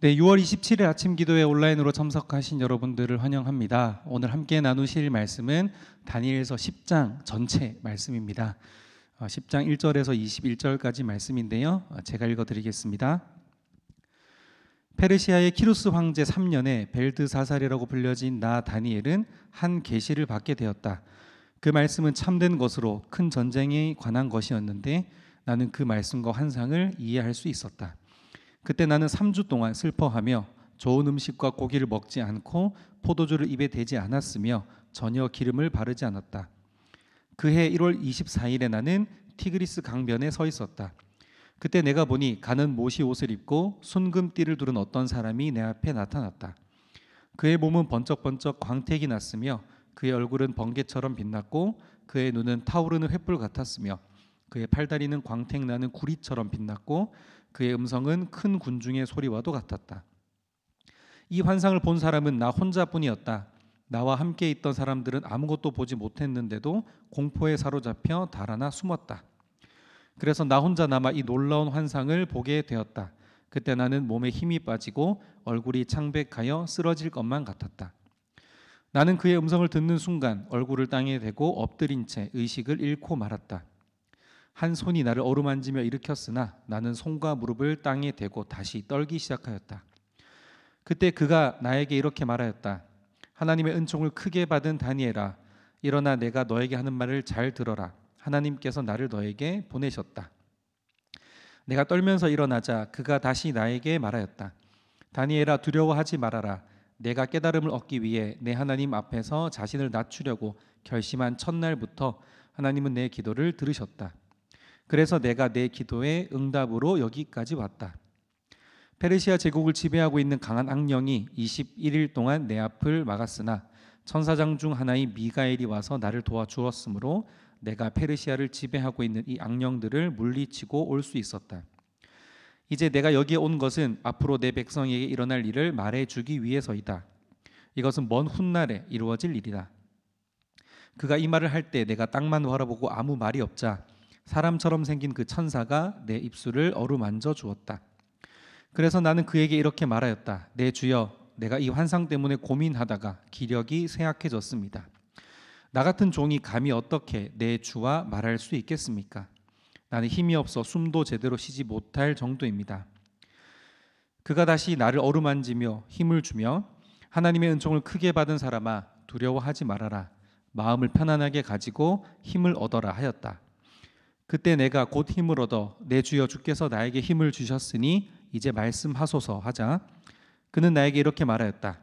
네, 6월 27일 아침 기도회 온라인으로 참석하신 여러분들을 환영합니다. 오늘 함께 나누실 말씀은 다니엘서 10장 전체 말씀입니다. 10장 어, 1절에서 21절까지 말씀인데요. 어, 제가 읽어 드리겠습니다. 페르시아의 키루스 황제 3년에 벨드사살이라고 불려진 나 다니엘은 한 계시를 받게 되었다. 그 말씀은 참된 것으로 큰 전쟁에 관한 것이었는데 나는 그 말씀과 환상을 이해할 수 있었다. 그때 나는 3주 동안 슬퍼하며 좋은 음식과 고기를 먹지 않고 포도주를 입에 대지 않았으며 전혀 기름을 바르지 않았다. 그해 1월 24일에 나는 티그리스 강변에 서 있었다. 그때 내가 보니 가는 모시 옷을 입고 순금띠를 두른 어떤 사람이 내 앞에 나타났다. 그의 몸은 번쩍번쩍 광택이 났으며 그의 얼굴은 번개처럼 빛났고 그의 눈은 타오르는 횃불 같았으며 그의 팔다리는 광택 나는 구리처럼 빛났고 그의 음성은 큰 군중의 소리와도 같았다. 이 환상을 본 사람은 나 혼자뿐이었다. 나와 함께 있던 사람들은 아무것도 보지 못했는데도 공포에 사로잡혀 달아나 숨었다. 그래서 나 혼자 남아 이 놀라운 환상을 보게 되었다. 그때 나는 몸에 힘이 빠지고 얼굴이 창백하여 쓰러질 것만 같았다. 나는 그의 음성을 듣는 순간 얼굴을 땅에 대고 엎드린 채 의식을 잃고 말았다. 한 손이 나를 어루만지며 일으켰으나 나는 손과 무릎을 땅에 대고 다시 떨기 시작하였다. 그때 그가 나에게 이렇게 말하였다. 하나님의 은총을 크게 받은 다니엘아, 일어나 내가 너에게 하는 말을 잘 들어라. 하나님께서 나를 너에게 보내셨다. 내가 떨면서 일어나자 그가 다시 나에게 말하였다. 다니엘아 두려워하지 말아라. 내가 깨달음을 얻기 위해 내 하나님 앞에서 자신을 낮추려고 결심한 첫날부터 하나님은 내 기도를 들으셨다. 그래서 내가 내 기도의 응답으로 여기까지 왔다. 페르시아 제국을 지배하고 있는 강한 악령이 21일 동안 내 앞을 막았으나 천사장 중 하나인 미가엘이 와서 나를 도와주었으므로 내가 페르시아를 지배하고 있는 이 악령들을 물리치고 올 수 있었다. 이제 내가 여기에 온 것은 앞으로 내 백성에게 일어날 일을 말해주기 위해서이다. 이것은 먼 훗날에 이루어질 일이다. 그가 이 말을 할 때 내가 땅만 바라보고 아무 말이 없자 사람처럼 생긴 그 천사가 내 입술을 어루만져 주었다. 그래서 나는 그에게 이렇게 말하였다. 내 주여, 내가 이 환상 때문에 고민하다가 기력이 쇠약해졌습니다. 나 같은 종이 감히 어떻게 내 주와 말할 수 있겠습니까? 나는 힘이 없어 숨도 제대로 쉬지 못할 정도입니다. 그가 다시 나를 어루만지며 힘을 주며 하나님의 은총을 크게 받은 사람아 두려워하지 말아라. 마음을 편안하게 가지고 힘을 얻어라 하였다. 그때 내가 곧 힘을 얻어 내 주여 주께서 나에게 힘을 주셨으니 이제 말씀하소서 하자. 그는 나에게 이렇게 말하였다.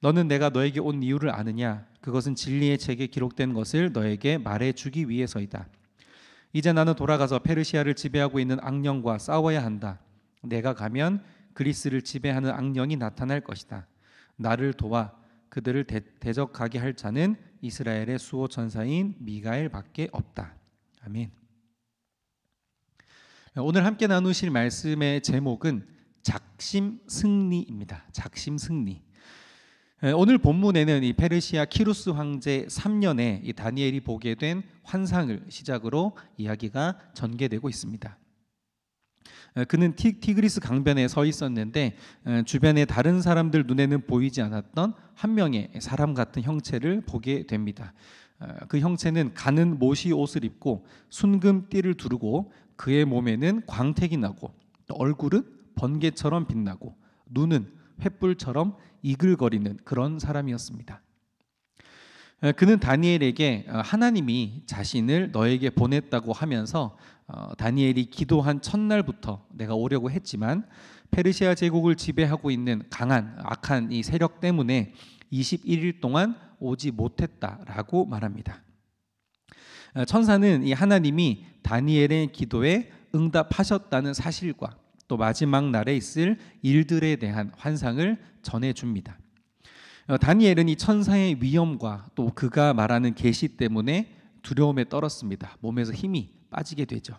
너는 내가 너에게 온 이유를 아느냐? 그것은 진리의 책에 기록된 것을 너에게 말해 주기 위해서이다. 이제 나는 돌아가서 페르시아를 지배하고 있는 악령과 싸워야 한다. 내가 가면 그리스를 지배하는 악령이 나타날 것이다. 나를 도와 그들을 대, 적하게할 자는 이스라엘의 수호 천사인 미가엘밖에 없다. 아멘. 오늘 함께 나누실 말씀의 제목은 작심 승리입니다. 작심 승리. 오늘 본문에는 이 페르시아 키루스 황제 3년에 이 다니엘이 보게 된 환상을 시작으로 이야기가 전개되고 있습니다. 그는 티, 그리스 강변에 서 있었는데 주변의 다른 사람들 눈에는 보이지 않았던 한 명의 사람 같은 형체를 보게 됩니다. 그 형체는 가는 모시 옷을 입고 순금 띠를 두르고 그의 몸에는 광택이 나고 얼굴은 번개처럼 빛나고 눈은 횃불처럼 이글거리는 그런 사람이었습니다. 그는 다니엘에게 어, 하나님이 자신을 너에게 보냈다고 하면서 어, 다니엘이 기도한 첫날부터 내가 오려고 했지만 페르시아 제국을 지배하고 있는 강한 악한 이 세력 때문에 21일 동안 오지 못했다라고 말합니다. 어, 천사는 이 하나님이 다니엘의 기도에 응답하셨다는 사실과 또 마지막 날에 있을 일들에 대한 환상을 전해 줍니다. 어, 다니엘은 이 천사의 위험과 또 그가 말하는 계시 때문에 두려움에 떨었습니다. 몸에서 힘이 빠지게 되죠.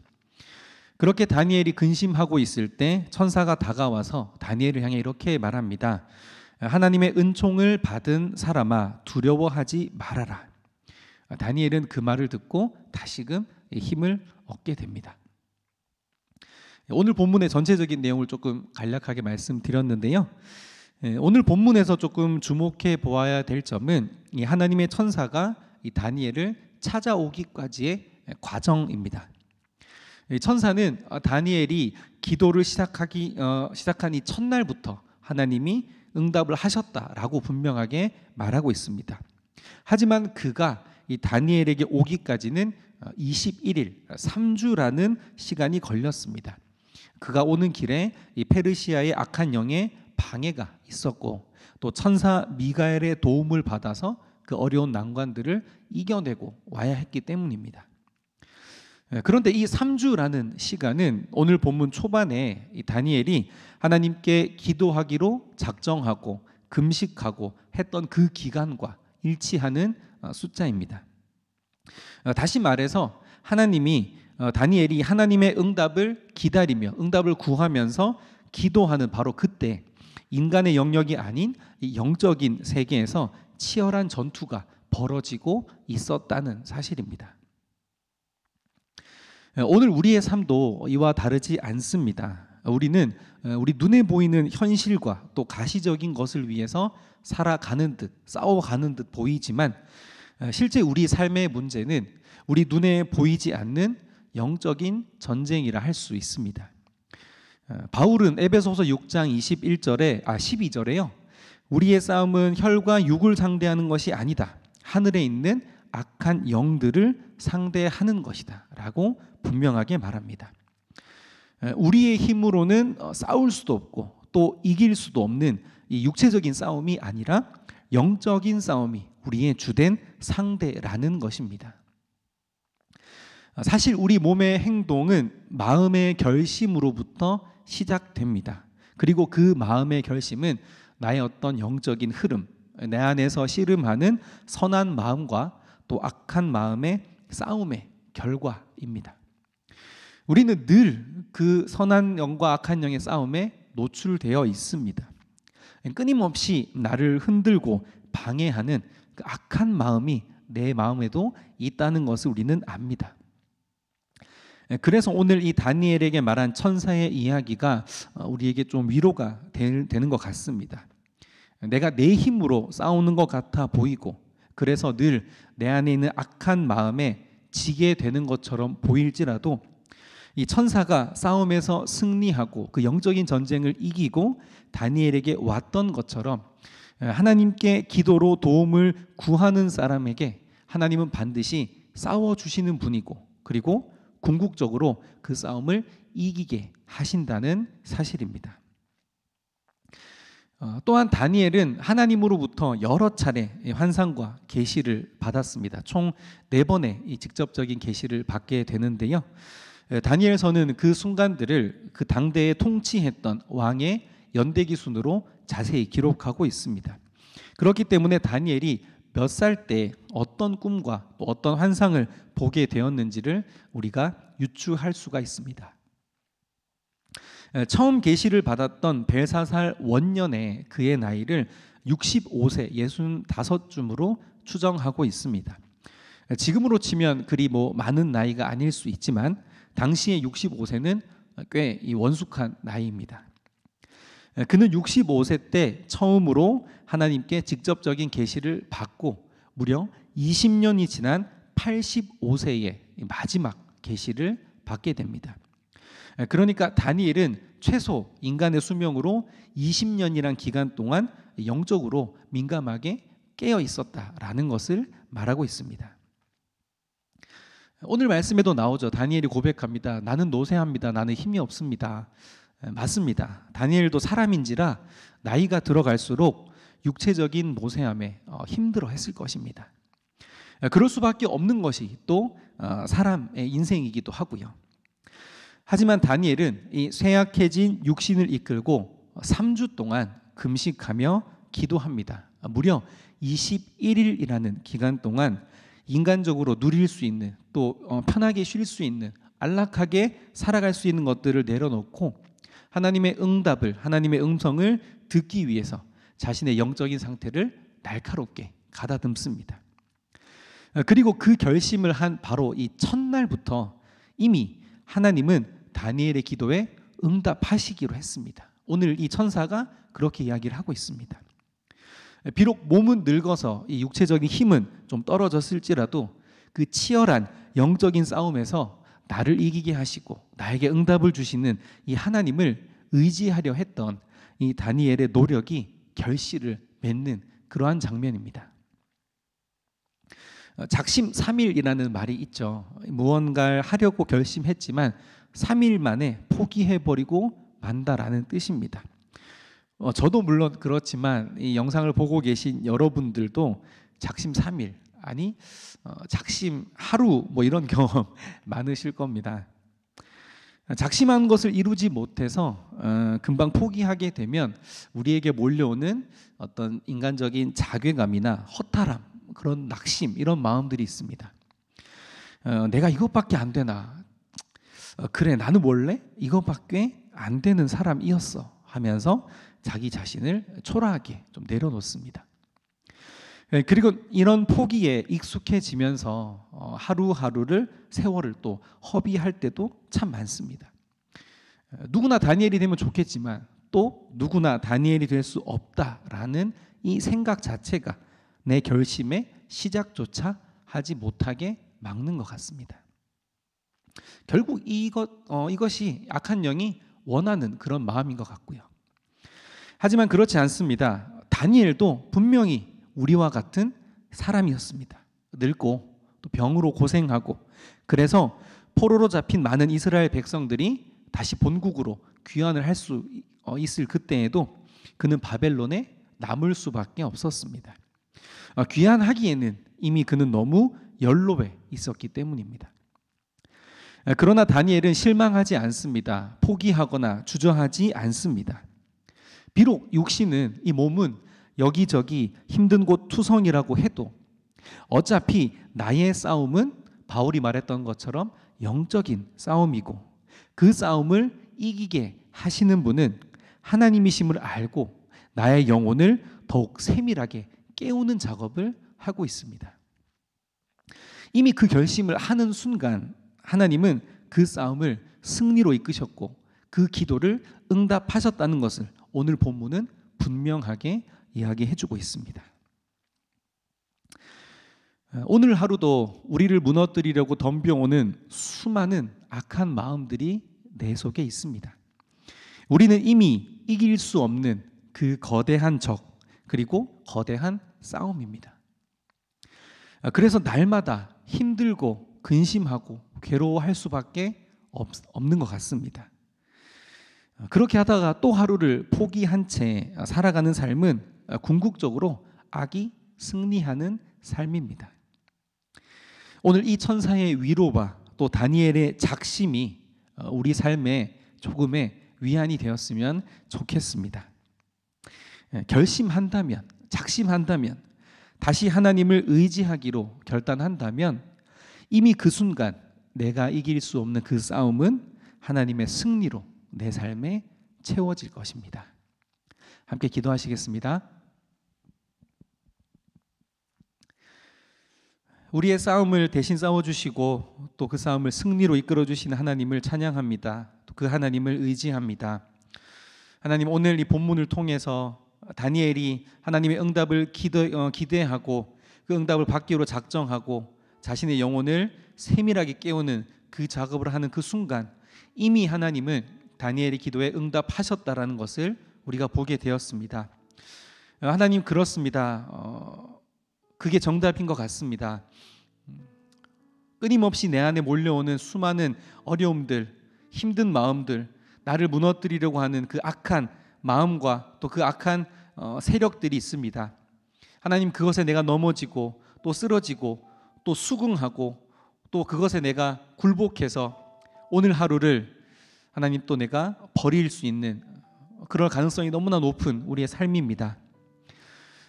그렇게 다니엘이 근심하고 있을 때 천사가 다가와서 다니엘을 향해 이렇게 말합니다. 하나님의 은총을 받은 사람아 두려워하지 말아라. 다니엘은 그 말을 듣고 다시금 힘을 얻게 됩니다. 오늘 본문의 전체적인 내용을 조금 간략하게 말씀드렸는데요. 예, 오늘 본문에서 조금 주목해 보아야 될 점은 하나님의 천사가 다니엘을 찾아오기까지의 과정입니다. 천사는 어, 다니엘이 기도를 시작하기 어, 시작한 이 첫날부터 하나님이 응답을 하셨다라고 분명하게 말하고 있습니다. 하지만 그가 이 다니엘에게 오기까지는 21일 어, 3주라는 어, 시간이 걸렸습니다. 그가 오는 길에 이 페르시아의 악한 영의 방해가 있었고 또 천사 미가엘의 도움을 받아서 그 어려운 난관들을 이겨내고 와야 했기 때문입니다. 예, 그런데 이 3주라는 시간은 오늘 본문 초반에 이 다니엘이 하나님께 기도하기로 작정하고 금식하고 했던 그 기간과 일치하는 어, 숫자입니다. 어, 다시 말해서 하나님이 어, 다니엘이 하나님의 응답을 기다리며 응답을 구하면서 기도하는 바로 그때 인간의 영역이 아닌 영적인 세계에서 치열한 전투가 벌어지고 있었다는 사실입니다. 오늘 우리의 삶도 이와 다르지 않습니다. 우리는 우리 눈에 보이는 현실과 또 가시적인 것을 위해서 살아가는 듯 싸워가는 듯 보이지만 실제 우리 삶의 문제는 우리 눈에 보이지 않는 영적인 전쟁이라 할 수 있습니다. 바울은 에베소서 6장 21절에 아 12절에요. 우리의 싸움은 혈과 육을 상대하는 것이 아니다. 하늘에 있는 악한 영들을 상대하는 것이다라고 분명하게 말합니다. 우리의 힘으로는 어, 싸울 수도 없고 또 이길 수도 없는 이 육체적인 싸움이 아니라 영적인 싸움이 우리의 주된 상대라는 것입니다. 사실 우리 몸의 행동은 마음의 결심으로부터 시작됩니다. 그리고 그 마음의 결심은 나의 어떤 영적인 흐름, 내 안에서 씨름하는 선한 마음과 또 악한 마음의 싸움의 결과입니다. 우리는 늘 그 선한 영과 악한 영의 싸움에 노출되어 있습니다. 끊임없이 나를 흔들고 방해하는 그 악한 마음이 내 마음에도 있다는 것을 우리는 압니다. 예, 그래서 오늘 이 다니엘에게 말한 천사의 이야기가 어, 우리에게 좀 위로가 되는 것 같습니다. 내가 내 힘으로 싸우는 것 같아 보이고 그래서 늘 내 안에 있는 악한 마음에 지게 되는 것처럼 보일지라도 이 천사가 싸움에서 승리하고 그 영적인 전쟁을 이기고 다니엘에게 왔던 것처럼 하나님께 기도로 도움을 구하는 사람에게 하나님은 반드시 싸워 주시는 분이고 그리고 궁극적으로 그 싸움을 이기게 하신다는 사실입니다. 어, 또한 다니엘은 하나님으로부터 여러 차례 환상과 계시를 받았습니다. 총 네 번의 직접적인 계시를 받게 되는데요. 예, 다니엘서는 그 순간들을 그 당대에 통치했던 왕의 연대 기순으로 자세히 기록하고 있습니다. 그렇기 때문에 다니엘이 몇 살 때 어떤 꿈과 또 어떤 환상을 보게 되었는지를 우리가 유추할 수가 있습니다. 예, 처음 계시를 받았던 벨사살 원년에 그의 나이를 65세 65쯤으로 추정하고 있습니다. 예, 지금으로 치면 그리 뭐 많은 나이가 아닐 수 있지만 당시에 65세는 꽤 이 원숙한 나이입니다. 예, 그는 65세 때 처음으로 하나님께 직접적인 계시를 받고 무려 20년이 지난 85세의 마지막 계시를 받게 됩니다. 예, 그러니까 다니엘은 최소 인간의 수명으로 20년이란 기간 동안 영적으로 민감하게 깨어 있었다라는 것을 말하고 있습니다. 오늘 말씀에도 나오죠. 다니엘이 고백합니다. 나는 노세합니다 나는 힘이 없습니다. 예, 맞습니다. 다니엘도 사람인지라 나이가 들어갈수록 육체적인 노세함에 어, 힘들어 했을 것입니다. 예, 그럴 수밖에 없는 것이 또 어, 사람의 인생이기도 하고요. 하지만 다니엘은 이 쇠약해진 육신을 이끌고 3주 동안 금식하며 기도합니다. 무려 21일이라는 기간 동안 인간적으로 누릴 수 있는 또 어, 편하게 쉴 수 있는 안락하게 살아갈 수 있는 것들을 내려놓고 하나님의 응답을 하나님의 음성을 듣기 위해서 자신의 영적인 상태를 날카롭게 가다듬습니다. 어, 그리고 그 결심을 한 바로 이 첫날부터 이미 하나님은 다니엘의 기도에 응답하시기로 했습니다. 오늘 이 천사가 그렇게 이야기를 하고 있습니다. 비록 몸은 늙어서 이 육체적인 힘은 좀 떨어졌을지라도 그 치열한 영적인 싸움에서 나를 이기게 하시고 나에게 응답을 주시는 이 하나님을 의지하려 했던 이 다니엘의 노력이 결실을 맺는 그러한 장면입니다. 어, 작심 3일이라는 말이 있죠. 무언가를 하려고 결심했지만 3일 만에 포기해버리고 만다라는 뜻입니다. 어, 저도 물론 그렇지만 이 영상을 보고 계신 여러분들도 작심 삼일 아니 어, 작심 하루 뭐 이런 경험 많으실 겁니다. 작심한 것을 이루지 못해서 어, 금방 포기하게 되면 우리에게 몰려오는 어떤 인간적인 자괴감이나 허탈함 그런 낙심 이런 마음들이 있습니다. 어, 내가 이것밖에 안 되나 어, 그래 나는 원래 이것밖에 안 되는 사람이었어 하면서 자기 자신을 초라하게 좀 내려놓습니다. 예, 그리고 이런 포기에 익숙해지면서 어, 하루하루를 세월을 또 허비할 때도 참 많습니다. 예, 누구나 다니엘이 되면 좋겠지만 또 누구나 다니엘이 될 수 없다라는 이 생각 자체가 내 결심의 시작조차 하지 못하게 막는 것 같습니다. 결국 이것 어, 이것이 악한 영이 원하는 그런 마음인 것 같고요. 하지만 그렇지 않습니다. 다니엘도 분명히 우리와 같은 사람이었습니다. 늙고 또 병으로 고생하고 그래서 포로로 잡힌 많은 이스라엘 백성들이 다시 본국으로 귀환을 할수 어, 있을 그때에도 그는 바벨론에 남을 수밖에 없었습니다. 어, 귀환하기에는 이미 그는 너무 연로에 있었기 때문입니다. 그러나 다니엘은 실망하지 않습니다. 포기하거나 주저하지 않습니다. 비록 육신은 이 몸은 여기저기 힘든 곳 투성이라고 해도 어차피 나의 싸움은 바울이 말했던 것처럼 영적인 싸움이고 그 싸움을 이기게 하시는 분은 하나님이심을 알고 나의 영혼을 더욱 세밀하게 깨우는 작업을 하고 있습니다. 이미 그 결심을 하는 순간 하나님은 그 싸움을 승리로 이끄셨고 그 기도를 응답하셨다는 것을 오늘 본문은 분명하게 이야기해주고 있습니다. 오늘 하루도 우리를 무너뜨리려고 덤벼오는 수많은 악한 마음들이 내 속에 있습니다. 우리는 이미 이길 수 없는 그 거대한 적 그리고 거대한 싸움입니다. 그래서 날마다 힘들고 근심하고 괴로워할 수밖에 없, 없는 것 같습니다. 그렇게 하다가 또 하루를 포기한 채 살아가는 삶은 궁극적으로 악이 승리하는 삶입니다. 오늘 이 천사의 위로와 또 다니엘의 작심이 우리 삶에 조금의 위안이 되었으면 좋겠습니다. 예, 결심한다면, 작심한다면, 다시 하나님을 의지하기로 결단한다면 이미 그 순간 내가 이길 수 없는 그 싸움은 하나님의 승리로 내 삶에 채워질 것입니다. 함께 기도하시겠습니다. 우리의 싸움을 대신 싸워주시고 또 그 싸움을 승리로 이끌어주시 하나님을 찬양합니다. 그 하나님을 의지합니다. 하나님 오늘 이 본문을 통해서 다니엘이 하나님의 응답을 기대, 어, 기대하고 그 응답을 받기로 작정하고 자신의 영혼을 세밀하게 깨우는 그 작업을 하는 그 순간 이미 하나님은 다니엘이 기도에 응답하셨다라는 것을 우리가 보게 되었습니다. 어, 하나님 그렇습니다. 어, 그게 정답인 것 같습니다. 끊임없이 내 안에 몰려오는 수많은 어려움들, 힘든 마음들, 나를 무너뜨리려고 하는 그 악한 마음과 또 그 악한 어, 세력들이 있습니다. 하나님 그것에 내가 넘어지고 또 쓰러지고 또 수긍하고 또 그것에 내가 굴복해서 오늘 하루를 하나님 또 내가 버릴 수 있는 그럴 가능성이 너무나 높은 우리의 삶입니다.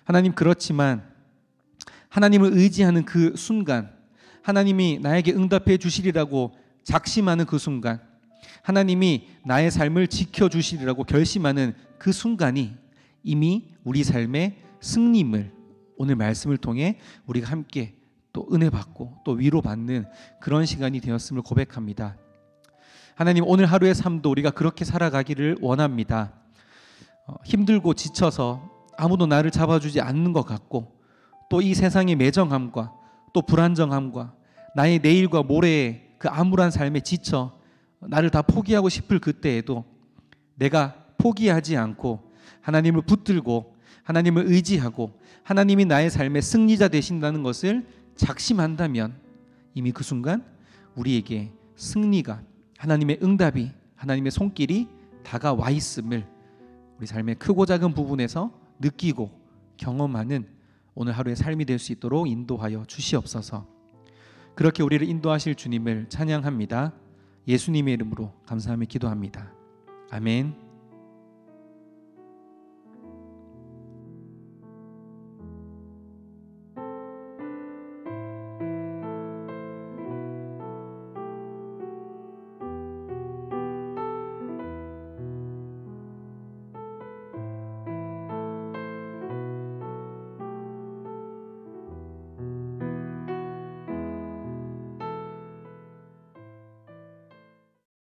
하나님 그렇지만 하나님을 의지하는 그 순간 하나님이 나에게 응답해 주시리라고 작심하는 그 순간 하나님이 나의 삶을 지켜 주시리라고 결심하는 그 순간이 이미 우리 삶의 승림을 오늘 말씀을 통해 우리가 함께 또 은혜 받고 또 위로 받는 그런 시간이 되었음을 고백합니다. 하나님 오늘 하루의 삶도 우리가 그렇게 살아가기를 원합니다. 어, 힘들고 지쳐서 아무도 나를 잡아주지 않는 것 같고 또 이 세상의 매정함과 또 불안정함과 나의 내일과 모레의 그 암울한 삶에 지쳐 나를 다 포기하고 싶을 그때에도 내가 포기하지 않고 하나님을 붙들고 하나님을 의지하고 하나님이 나의 삶의 승리자 되신다는 것을 작심한다면 이미 그 순간 우리에게 승리가 하나님의 응답이 하나님의 손길이 다가와 있음을 우리 삶의 크고 작은 부분에서 느끼고 경험하는 오늘 하루의 삶이 될 수 있도록 인도하여 주시옵소서. 그렇게 우리를 인도하실 주님을 찬양합니다. 예수님의 이름으로 감사함에 기도합니다. 아멘.